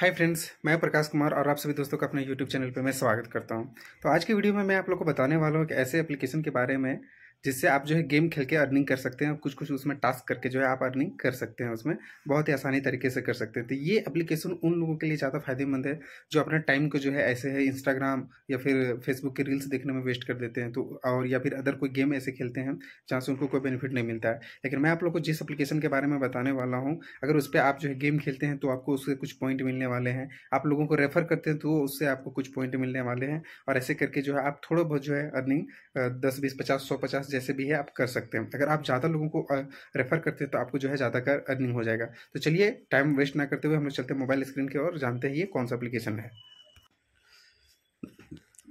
hi friends मैं प्रकाश कुमार और आप सभी दोस्तों का अपने यूट्यूब चैनल पर मैं स्वागत करता हूं तो आज की वीडियो में मैं आप लोग को बताने वाला हूं कि ऐसे एप्लीकेशन के बारे में जिससे आप जो है गेम खेल के अर्निंग कर सकते हैं कुछ कुछ उसमें टास्क करके जो है आप अर्निंग कर सकते हैं उसमें बहुत ही आसानी तरीके से कर सकते हैं तो ये एप्लीकेशन उन लोगों के लिए ज़्यादा फायदेमंद है जो अपने टाइम को जो है ऐसे है इंस्टाग्राम या फिर फेसबुक के रील्स देखने में वेस्ट कर देते हैं तो और या फिर अदर कोई गेम ऐसे खेलते हैं जहाँ से उनको कोई बेनिफिट नहीं मिलता है लेकिन मैं आप लोग को जिस अपलीकेशन के बारे में बताने वाला हूँ अगर उस पर आप जो है गेम खेलते हैं तो आपको उससे कुछ पॉइंट मिलने वाले हैं आप लोगों को रेफर करते हैं तो उससे आपको कुछ पॉइंट मिलने वाले हैं और ऐसे करके जो है आप थोड़ा बहुत जो है अर्निंग दस बीस पचास सौ पचास जैसे भी है आप कर सकते हैं अगर आप ज़्यादा लोगों को रेफर करते हैं तो आपको जो है ज़्यादा कर अर्निंग हो जाएगा तो चलिए टाइम वेस्ट ना करते हुए हम लोग चलते हैं मोबाइल स्क्रीन की और जानते हैं ये कौन सा अप्लीकेशन है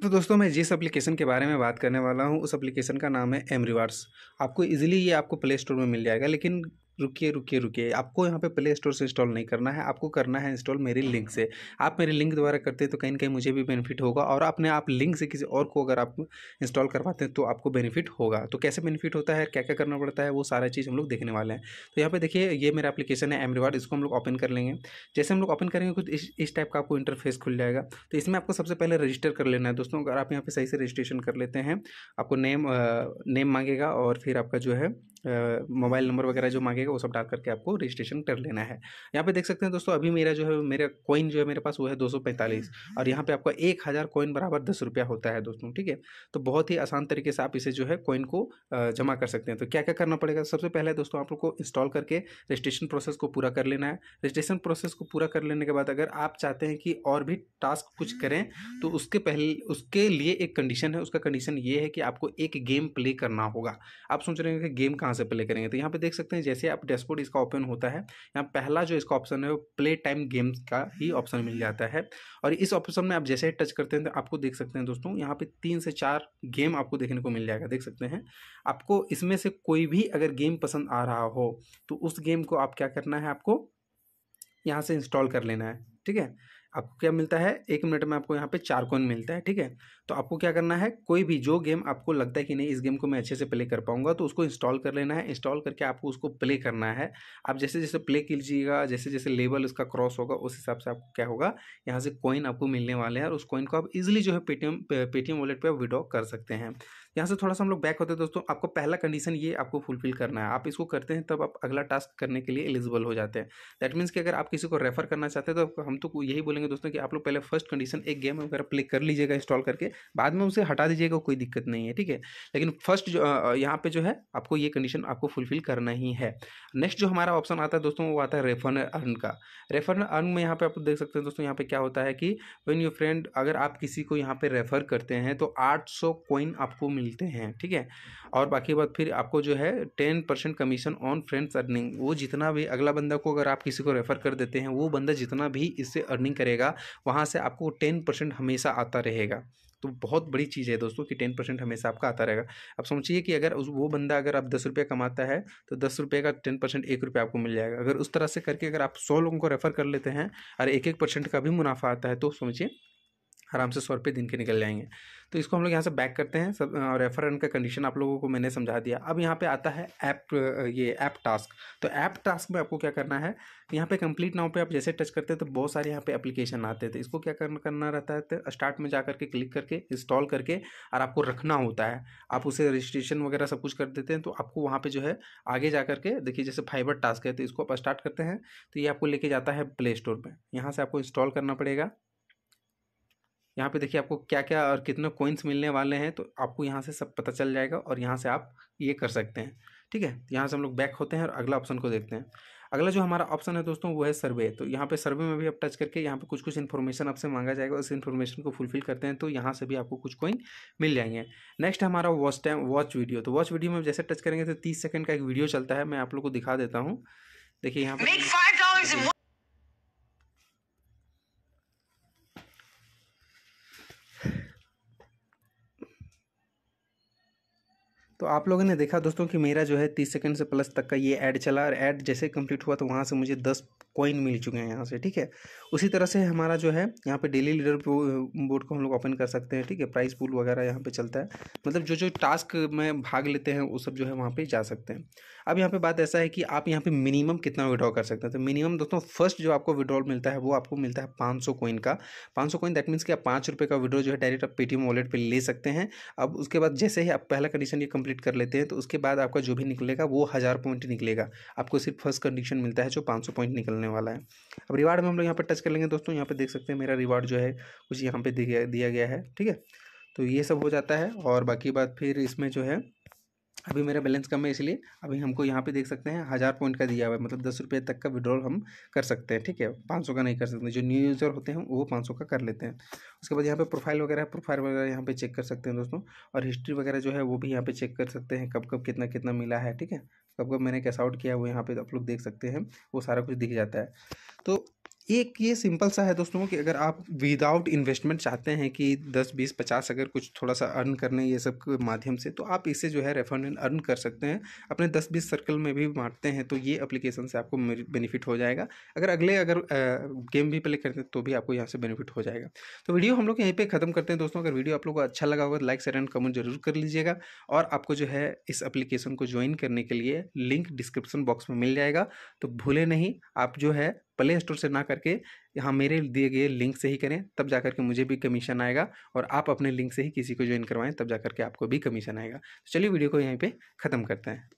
तो दोस्तों मैं जिस एप्लीकेशन के बारे में बात करने वाला हूँ उस एप्लीकेशन का नाम है एम रिवार्ड्स आपको इजीली ये आपको प्ले स्टोर में मिल जाएगा लेकिन रुकिए रुकिए रुकिए आपको यहाँ पे प्ले स्टोर से इंस्टॉल नहीं करना है आपको करना है इंस्टॉल मेरी लिंक से आप मेरे लिंक द्वारा करते हैं तो कहीं ना कहीं मुझे भी बेनिफिट होगा और अपने आप लिंक से किसी और को अगर आप इंस्टॉल करवाते हैं तो आपको बेनिफिट होगा तो कैसे बेनिफिट होता है क्या क्या करना पड़ता है वो सारा चीज़ हम लोग देखने वाले हैं तो यहाँ पर देखिए ये मेरा अपलीकेशन है एम रिवार्ड इसको हम लोग ओपन कर लेंगे जैसे हम लोग ओपन करेंगे कुछ इस इस टाइप का आपको इंटरफेस खुल जाएगा तो इसमें आपको सबसे पहले रजिस्टर कर लेना है दोस्तों अगर आप यहाँ पर सही से रजिस्ट्रेशन कर लेते हैं आपको नेम नेम मांगेगा और फिर आपका जो है मोबाइल नंबर वगैरह जो मांगेगा वो सब डाल करके आपको रजिस्ट्रेशन कर लेना है यहाँ पे देख सकते हैं दोस्तों अभी मेरा जो है मेरा कॉइन जो है मेरे पास वो है दो और यहाँ पे आपका एक हज़ार कॉइन बराबर दस रुपया होता है दोस्तों ठीक है तो बहुत ही आसान तरीके से आप इसे जो है कॉइन को जमा कर सकते हैं तो क्या क्या करना पड़ेगा सबसे पहले दोस्तों आप लोग को इंस्टॉल करके रजिस्ट्रेशन प्रोसेस को पूरा कर लेना है रजिस्ट्रेशन प्रोसेस को पूरा कर लेने के बाद अगर आप चाहते हैं कि और भी टास्क कुछ करें तो उसके पहले उसके लिए एक कंडीशन है उसका कंडीशन ये है कि आपको एक गेम प्ले करना होगा आप सोच रहे हैं कि गेम कहाँ से प्ले करेंगे तो यहाँ पे देख सकते हैं जैसे आप डैशबोर्ड इसका ओपन होता है यहाँ पहला जो इसका ऑप्शन है वो प्ले टाइम गेम का ही ऑप्शन मिल जाता है और इस ऑप्शन में आप जैसे ही टच करते हैं तो आपको देख सकते हैं दोस्तों यहाँ पे तीन से चार गेम आपको देखने को मिल जाएगा देख सकते हैं आपको इसमें से कोई भी अगर गेम पसंद आ रहा हो तो उस गेम को आप क्या करना है आपको यहाँ से इंस्टॉल कर लेना है ठीक है आपको क्या मिलता है एक मिनट में आपको यहाँ पे चार कॉइन मिलता है ठीक है तो आपको क्या करना है कोई भी जो गेम आपको लगता है कि नहीं इस गेम को मैं अच्छे से प्ले कर पाऊंगा तो उसको इंस्टॉल कर लेना है इंस्टॉल करके आपको उसको प्ले करना है आप जैसे जैसे प्ले कीजिएगा जैसे जैसे लेवल उसका क्रॉस होगा उस हिसाब से आपको क्या होगा यहाँ से कॉइन आपको मिलने वाले हैं और उस कॉइन को आप इजिली जो है पेटीएम पेटीएम वॉलेट पर विड्रॉ कर सकते हैं यहाँ से थोड़ा सा हम लोग बैक होते हैं दोस्तों आपको पहला कंडीशन ये आपको फुलफिल करना है आप इसको करते हैं तब आप अगला टास्क करने के लिए एलिजिबल हो जाते हैं दैट मीन्स कि अगर आप किसी को रेफर करना चाहते हैं तो हम तो यही बोलेंगे दोस्तों कि आप लोग पहले फर्स्ट कंडीशन एक गेम वगैरह प्ले कर लीजिएगा इंस्टॉल करके बाद में उसे हटा दीजिएगा कोई दिक्कत नहीं है ठीक है लेकिन फर्स्ट जो यहाँ पे जो है आपको ये कंडीशन आपको फुलफिल करना ही है नेक्स्ट जो हमारा ऑप्शन आता है दोस्तों वो आता है रेफर अर्न का रेफर अर्न में यहाँ पे आप देख सकते हैं दोस्तों यहाँ पे क्या होता है कि वेन यू फ्रेंड अगर आप किसी को यहाँ पर रेफर करते हैं तो आठ सौ आपको मिल मिलते हैं ठीक है और बाकी बात फिर आपको जो है ten percent commission on friends earning वो जितना भी अगला बंदा को अगर आप किसी को रेफ़र कर देते हैं वो बंदा जितना भी इससे अर्निंग करेगा वहाँ से आपको टेन परसेंट हमेशा आता रहेगा तो बहुत बड़ी चीज़ है दोस्तों कि टेन परसेंट हमेशा आपका आता रहेगा अब समझिए कि अगर उस वो बंदा अगर आप दस रुपये कमाता है तो दस रुपये का टेन परसेंट एक रुपये आपको मिल जाएगा अगर उस तरह से करके अगर आप सौ लोगों को रेफ़र कर लेते हैं और एक एक परसेंट का भी मुनाफा आता है तो समझिए आराम से सौ रुपये दिन के निकल जाएंगे तो इसको हम लोग यहाँ से बैक करते हैं सब रेफर रन का कंडीशन आप लोगों को मैंने समझा दिया अब यहाँ पे आता है ऐप ये ऐप टास्क तो ऐप टास्क में आपको क्या करना है यहाँ पे कंप्लीट नाउ पे आप जैसे टच करते हैं तो बहुत सारे यहाँ पे एप्लीकेशन आते थे इसको क्या करना रहता है तो स्टार्ट में जा करके क्लिक करके इंस्टॉल करके और आपको रखना होता है आप उसे रजिस्ट्रेशन वगैरह सब कुछ कर देते हैं तो आपको वहाँ पर जो है आगे जा करके देखिए जैसे फाइबर टास्क है तो इसको आप स्टार्ट करते हैं तो ये आपको लेके जाता है प्ले स्टोर पर यहाँ से आपको इंस्टॉल करना पड़ेगा यहाँ पे देखिए आपको क्या क्या और कितने कोइंस मिलने वाले हैं तो आपको यहाँ से सब पता चल जाएगा और यहाँ से आप ये कर सकते हैं ठीक है यहाँ से हम लोग बैक होते हैं और अगला ऑप्शन को देखते हैं अगला जो हमारा ऑप्शन है दोस्तों वो है सर्वे तो यहाँ पे सर्वे में भी आप टच करके यहाँ पे कुछ कुछ इन्फॉर्मेशन आपसे मांगा जाएगा उस इन्फॉर्मेशन को फुलफिल करते हैं तो यहाँ से भी आपको कुछ कोइन मिल जाएंगे नेक्स्ट हमारा वॉच टाइम वॉच वीडियो तो वॉच वीडियो में जैसे टच करेंगे तो तीस सेकंड का एक वीडियो चलता है मैं आप लोग को दिखा देता हूँ देखिए यहाँ पर तो आप लोगों ने देखा दोस्तों कि मेरा जो है तीस सेकंड से प्लस तक का ये ऐड चला और ऐड जैसे कंप्लीट हुआ तो वहाँ से मुझे दस कॉइन मिल चुके हैं यहाँ से ठीक है उसी तरह से हमारा जो है यहाँ पे डेली लीडर बोर्ड को हम लोग ओपन कर सकते हैं ठीक है प्राइस पूल वगैरह यहाँ पे चलता है मतलब जो जो टास्क में भाग लेते हैं वो सब जो है वहाँ पर जा सकते हैं अब यहाँ पर बात ऐसा है कि आप यहाँ पर मिनिमम कितना विड्रॉ कर सकते हैं तो मिनिमम दोस्तों फर्स्ट जो आपको विड्रॉल मिलता है वो आपको मिलता है पाँच सौ का पाँच सौ कोइन दैट मीन्स कि आप पाँच रुपये का विड्रॉ जो है डायरेक्ट आप पेटीएम वॉलेट पर ले सकते हैं अब उसके बाद जैसे ही आप पहला कंडीशन ये कंप्लीट कर लेते हैं तो उसके बाद आपका जो भी निकलेगा वो हज़ार पॉइंट निकलेगा आपको सिर्फ फर्स्ट कंडीशन मिलता है जो पाँच सौ पॉइंट निकलने वाला है अब रिवार्ड में हम लोग यहाँ पर टच कर लेंगे दोस्तों यहाँ पर देख सकते हैं मेरा रिवार्ड जो है कुछ यहाँ पर दिया गया है ठीक है तो ये सब हो जाता है और बाकी बात फिर इसमें जो है अभी मेरा बैलेंस कम है इसलिए अभी हमको यहाँ पे देख सकते हैं हज़ार पॉइंट का दिया हुआ है मतलब दस रुपये तक का विड्रॉल हम कर सकते हैं ठीक है पाँच सौ का नहीं कर सकते जो न्यू यूज़र होते हैं वो पाँच सौ का कर लेते हैं उसके बाद यहाँ पे प्रोफाइल वगैरह प्रोफाइल वगैरह यहाँ पे चेक कर सकते हैं दोस्तों और हिस्ट्री वगैरह जो है वो भी यहाँ पर चेक कर सकते हैं कब कब कितना कितना मिला है ठीक है कब कब मैंने कैसा आउट किया वो यहाँ पर आप लोग देख सकते हैं वो सारा कुछ दिख जाता है तो एक ये सिंपल सा है दोस्तों कि अगर आप विदाउट इन्वेस्टमेंट चाहते हैं कि दस बीस पचास अगर कुछ थोड़ा सा अर्न करने ये सब के माध्यम से तो आप इसे जो है रेफर अर्न कर सकते हैं अपने दस बीस सर्कल में भी बांटते हैं तो ये अप्लीकेशन से आपको बेनिफिट हो जाएगा अगर अगले अगर गेम भी प्ले करते हैं तो भी आपको यहाँ से बेनिफिट हो जाएगा तो वीडियो हम लोग यहीं पर ख़त्म करते हैं दोस्तों अगर वीडियो आप लोग को अच्छा लगा होगा लाइक शेयर एंड कमेंट जरूर कर लीजिएगा और आपको जो है इस अप्लीकेशन को ज्वाइन करने के लिए लिंक डिस्क्रिप्शन बॉक्स में मिल जाएगा तो भूले नहीं आप जो है प्ले स्टोर से ना करके यहाँ मेरे दिए गए लिंक से ही करें तब जा करके मुझे भी कमीशन आएगा और आप अपने लिंक से ही किसी को ज्वाइन करवाएं तब जा करके आपको भी कमीशन आएगा तो चलिए वीडियो को यहीं पर ख़त्म करते हैं